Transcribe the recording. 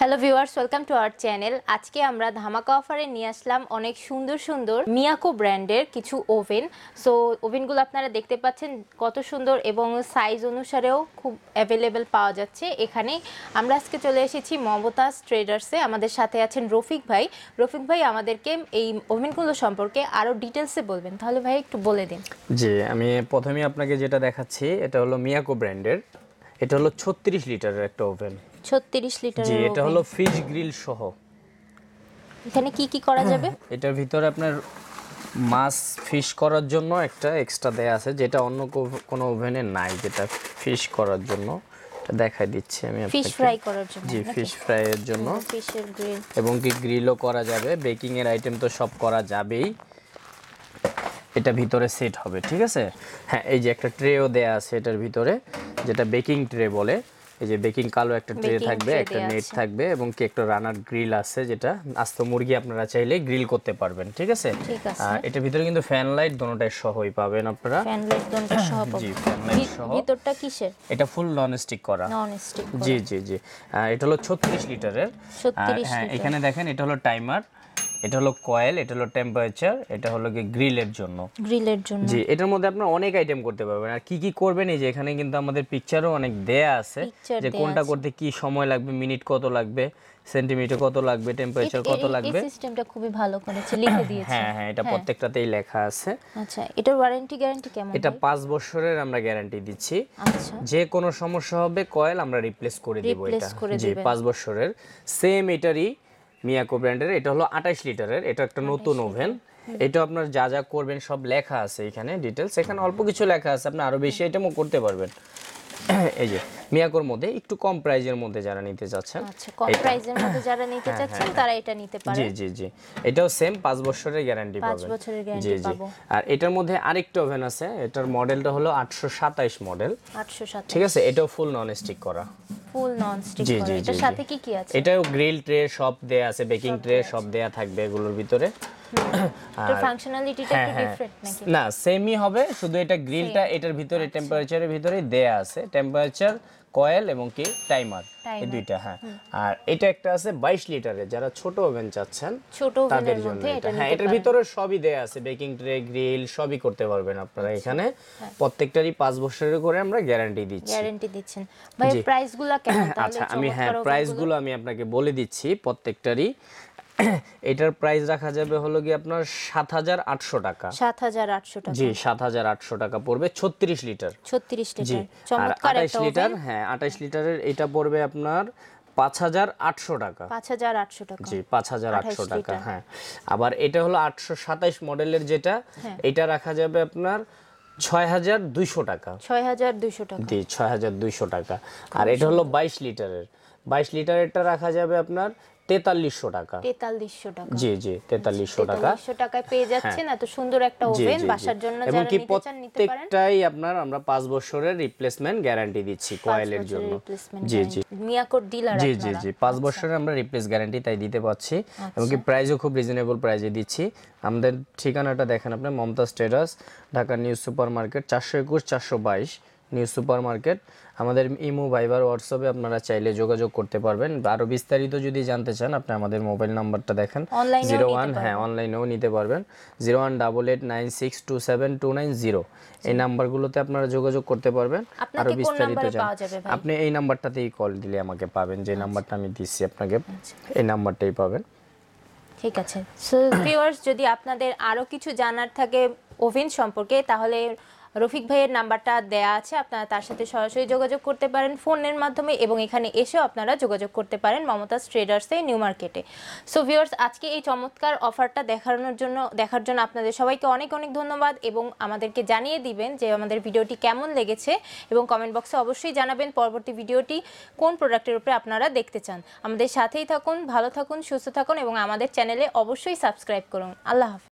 Hello viewers welcome to our channel আজকে আমরা ধামাকা অফারে নিয়ে আসলাম অনেক সুন্দর সুন্দর মিয়াকো ব্র্যান্ডের কিছু ওভেন সো ওভেনগুলো আপনারা দেখতে পাচ্ছেন কত সুন্দর এবং সাইজ অনুসারেও খুব অ্যাভেলেবেল পাওয়া যাচ্ছে এখানে আমরা আজকে চলে এসেছি মমতাজ ট্রেডার্সে আমাদের সাথে আছেন রফিক ভাই রফিক ভাই আমাদেরকে এই ওভেনগুলো সম্পর্কে আরও ডিটেলসে বলবেন তাহলে ভাই একটু বলে দিন জি আমি প্রথমেই আপনাকে যেটা দেখাচ্ছি এটা হলো মিয়াকো ব্র্যান্ডের এটা হলো ছত্রিশ লিটারের একটা ওভেন 36 লিটার জি এটা হলো ফিশ গ্রিল সহ এখানে কি কি করা যাবে এটার ভিতরে আপনার মাছ ফিশ করার জন্য একটা এক্সট্রা দেয়া আছে যেটা অন্য কোনো ওভেনে নাই যেটা ফিশ করার জন্য দেখাই দিচ্ছি আমি আপনাকে ফিশ ফ্রাই করার জন্য জি ফিশ ফ্রাই এর জন্য ফিশের গ্রিল এবং কি গ্রিলও করা যাবে বেকিং এর আইটেম তো সব করা যাবেই এটা ভিতরে সেট হবে ঠিক আছে হ্যাঁ এই যে একটা ট্রেও দেয়া আছে এটার ভিতরে যেটা বেকিং ট্রে বলে এই যে বেকিং কালো একটা ট্রে থাকবে একটা নেট থাকবে এবং কি একটা রানার গ্রিল আছে যেটা আস্ত মুরগি আপনারা চাইলে গ্রিল করতে পারবেন ঠিক আছে আর এটার ভিতরে কিন্তু ফ্যান লাইট দোনোটাই সহই পাবেন আপনারা ফ্যান লাইট দোনোটা সহ পাবেন জি ফ্যান লাইট সহ ভিতরটা কিসের এটা ফুল নন স্টিক করা নন স্টিক জি জি জি এটা হলো 36 লিটারের 36 হ্যাঁ এখানে দেখেন এটা হলো টাইমার এটা হলো কয়েল এটা হলো টেম্পারেচার এটা হলো কি গ্রিলের জন্য গ্রিলের জন্য জি এটার মধ্যে আপনি অনেক আইটেম করতে পারবেন আর কি কি করবেন এই যে এখানে কিন্তু আমাদের পিকচারও অনেক দেয়া আছে যে কোনটা করতে কি সময় লাগবে মিনিট কত লাগবে সেন্টিমিটার কত লাগবে টেম্পারেচার কত লাগবে এই সিস্টেমটা খুবই ভালো করেছে লিখে দিয়েছে হ্যাঁ হ্যাঁ এটা হ্যাঁ। প্রত্যেকটাতেই লেখা আছে আচ্ছা এটার ওয়ারেন্টি গ্যারান্টি কেমন এটা 5 বছরের আমরা গ্যারান্টি দিচ্ছি আচ্ছা যে কোনো সমস্যা হবে কয়েল আমরা রিপ্লেস করে দেব এটা জি 5 বছরের সেম এটারই মিয়াকো ব্র্যান্ডের এটা হলো আঠাশ লিটারের এটা একটা নতুন ওভেন এটা আপনার যা যা করবেন সব লেখা আছে এখানে ডিটেলস এখানে অল্প কিছু লেখা আছে আপনি আরও বেশি আইটেমও করতে পারবেন এই যে মিয়াকোর মধ্যে একটু কম প্রাইজের মধ্যে যারা নিতে যাচ্ছেন আচ্ছা কম প্রাইজের মধ্যে যারা নিতে যাচ্ছেন হ্যাঁ, হ্যাঁ, হ্যাঁ। তারা এটা নিতে পারে জি জি জি এটাও সেম 5 বছরের গ্যারান্টি পাবেন 5 বছরের গ্যারান্টি পাবো আর এটার মধ্যে আরেকটা ওভেন আছে এটার মডেলটা হলো 827 মডেল 827 ঠিক আছে এটাও ফুল নন স্টিক করা ফুল নন স্টিক করা এটার সাথে কি কি আছে এটাও গ্রিল ট্রে সব দেয়া আছে বেকিং ট্রে সব দেয়া থাকবে এগুলোর ভিতরে তো ফাংশনালিটিটা হ্যাঁ, একটু ডিফারেন্ট হ্যাঁ। নাকি না সেমই হবে শুধু এটা গ্রিলটা এটার ভিতরে টেম্পারেচারের আচ্ছা। ভিতরে দেয়া আছে টেম্পারেচার কয়েল এবং কি টাইমার এই দুইটা হ্যাঁ আর এটা একটা আছে 22 লিটারের যারা ছোট ওভেন চাচ্ছেন ছোট এটা হ্যাঁ এটার ভিতরে সবই দেয়া আছে বেকিং ট্রে গ্রিল সবই করতে পারবেন আপনারা আচ্ছা। এখানে হ্যাঁ। প্রত্যেকটারই 5 বছরের করে আমরা গ্যারান্টি দিচ্ছি গ্যারান্টি দিচ্ছেন ভাই প্রাইসগুলো কেমন আচ্ছা আমি হ্যাঁ প্রাইসগুলো আমি আপনাকে বলে দিচ্ছি প্রত্যেকটারই এটার প্রাইস রাখা যাবে হলো কি আপনার সাত হাজার আটশো টাকা সাত হাজার আটশো টাকা জি সাত হাজার আটশো টাকা পড়বে ছত্রিশ লিটার ছত্রিশ জি আর লিটার হ্যাঁ আঠাইশ লিটারের এটা পড়বে আপনার পাঁচ হাজার আটশো টাকা পাঁচ হাজার আটশো টাকা জি পাঁচ হাজার আটশো টাকা হ্যাঁ আবার এটা হলো আটশো সাতাইশ মডেলের যেটা হ্যাঁ। এটা রাখা যাবে আপনার ছয় হাজার দুইশো টাকা ছয় হাজার দুইশো টাকা জি ছয় হাজার দুইশো টাকা আর এটা হলো বাইশ লিটারের বাইশ লিটারেরটা রাখা যাবে আপনার তেতাল্লিশশো টাকা তেতাল্লিশশো টাকা জি জি তেতাল্লিশশো টাকা টাকায় পেয়ে হ্যাঁ। যাচ্ছেন এত সুন্দর একটা ওভেন বাসার জন্য প্রত্যেকটাই আপনার আমরা পাঁচ বছরের রিপ্লেসমেন্ট গ্যারান্টি দিচ্ছি কয়েলের জন্য জি জি মিয়াকোর ডিলার জি জি জি পাঁচ আচ্ছা। বছরের আমরা রিপ্লেস গ্যারান্টি তাই দিতে পারছি আচ্ছা। এবং কি প্রাইসও খুব রিজনেবল প্রাইসে দিচ্ছি আমাদের ঠিকানাটা দেখেন আপনি Mumtaz Terrace Dhaka new super market চারশো একুশ চারশো বাইশ নিউ সুপার মার্কেট আমাদের ইমো ভাইবার হোয়াটসঅ্যাপে আপনারা চাইলে যোগাযোগ করতে পারবেন আরও বিস্তারিত যদি জানতে চান আপনি আমাদের মোবাইল নাম্বারটা দেখেন জিরো ওয়ান হ্যাঁ অনলাইনেও নিতে পারবেন zero one double eight nine six two seven two nine zero এই নাম্বারগুলোতে আপনারা যোগাযোগ করতে পারবেন আরও বিস্তারিত জান আপনি এই নাম্বারটাতেই কল দিলে আমাকে পাবেন যে আচ্ছা। নাম্বারটা আমি দিচ্ছি আপনাকে আচ্ছা। এই নাম্বারটাই পাবেন ঠিক আছে সো ভিউয়ার্স যদি আপনাদের আরও কিছু জানার থাকে ওভেন সম্পর্কে তাহলে রফিক ভাইয়ের নাম্বারটা দেয়া আছে আপনারা তার সাথে সরাসরি যোগাযোগ করতে পারেন ফোনের মাধ্যমে এবং এখানে এসেও আপনারা যোগাযোগ করতে পারেন মমতাজ এই নিউ মার্কেটে সো ভিউয়ার্স আজকে এই চমৎকার অফারটা দেখানোর জন্য দেখার জন্য আপনাদের সবাইকে অনেক অনেক ধন্যবাদ এবং আমাদেরকে জানিয়ে দিবেন যে আমাদের ভিডিওটি কেমন লেগেছে এবং কমেন্ট বক্সে অবশ্যই জানাবেন পরবর্তী ভিডিওটি কোন প্রোডাক্টের উপরে আপনারা দেখতে চান আমাদের সাথেই থাকুন ভালো থাকুন সুস্থ থাকুন এবং আমাদের চ্যানেলে অবশ্যই সাবস্ক্রাইব করুন আল্লাহ হাফিজ